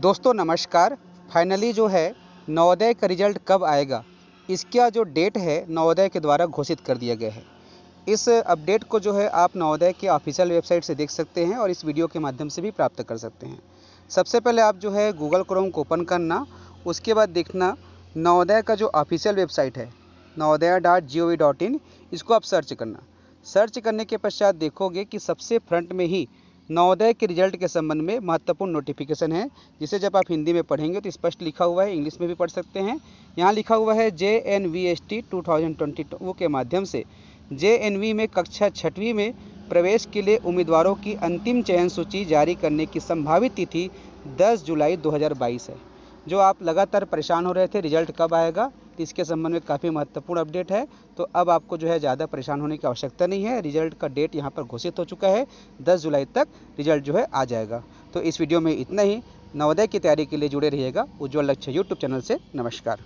दोस्तों नमस्कार फाइनली जो है नवोदय का रिजल्ट कब आएगा इसका जो डेट है नवोदय के द्वारा घोषित कर दिया गया है इस अपडेट को जो है आप नवोदय के ऑफिशियल वेबसाइट से देख सकते हैं और इस वीडियो के माध्यम से भी प्राप्त कर सकते हैं सबसे पहले आप जो है गूगल क्रोम को ओपन करना उसके बाद देखना नवोदय का जो ऑफिशियल वेबसाइट है Navodaya dot G O V dot in इसको आप सर्च करना सर्च करने के पश्चात देखोगे कि सबसे फ्रंट में ही नवोदय के रिजल्ट के संबंध में महत्वपूर्ण नोटिफिकेशन है जिसे जब आप हिंदी में पढ़ेंगे तो स्पष्ट लिखा हुआ है इंग्लिश में भी पढ़ सकते हैं यहाँ लिखा हुआ है J N V S T two thousand twenty two के माध्यम से जे एन वी में कक्षा छठवीं में प्रवेश के लिए उम्मीदवारों की अंतिम चयन सूची जारी करने की संभावित तिथि दस जुलाई दो है जो आप लगातार परेशान हो रहे थे रिजल्ट कब आएगा इसके संबंध में काफ़ी महत्वपूर्ण अपडेट है तो अब आपको जो है ज़्यादा परेशान होने की आवश्यकता नहीं है रिजल्ट का डेट यहाँ पर घोषित हो चुका है दस जुलाई तक रिजल्ट जो है आ जाएगा तो इस वीडियो में इतना ही नवोदय की तैयारी के लिए जुड़े रहिएगा उज्ज्वल लक्ष्य यूट्यूब चैनल से नमस्कार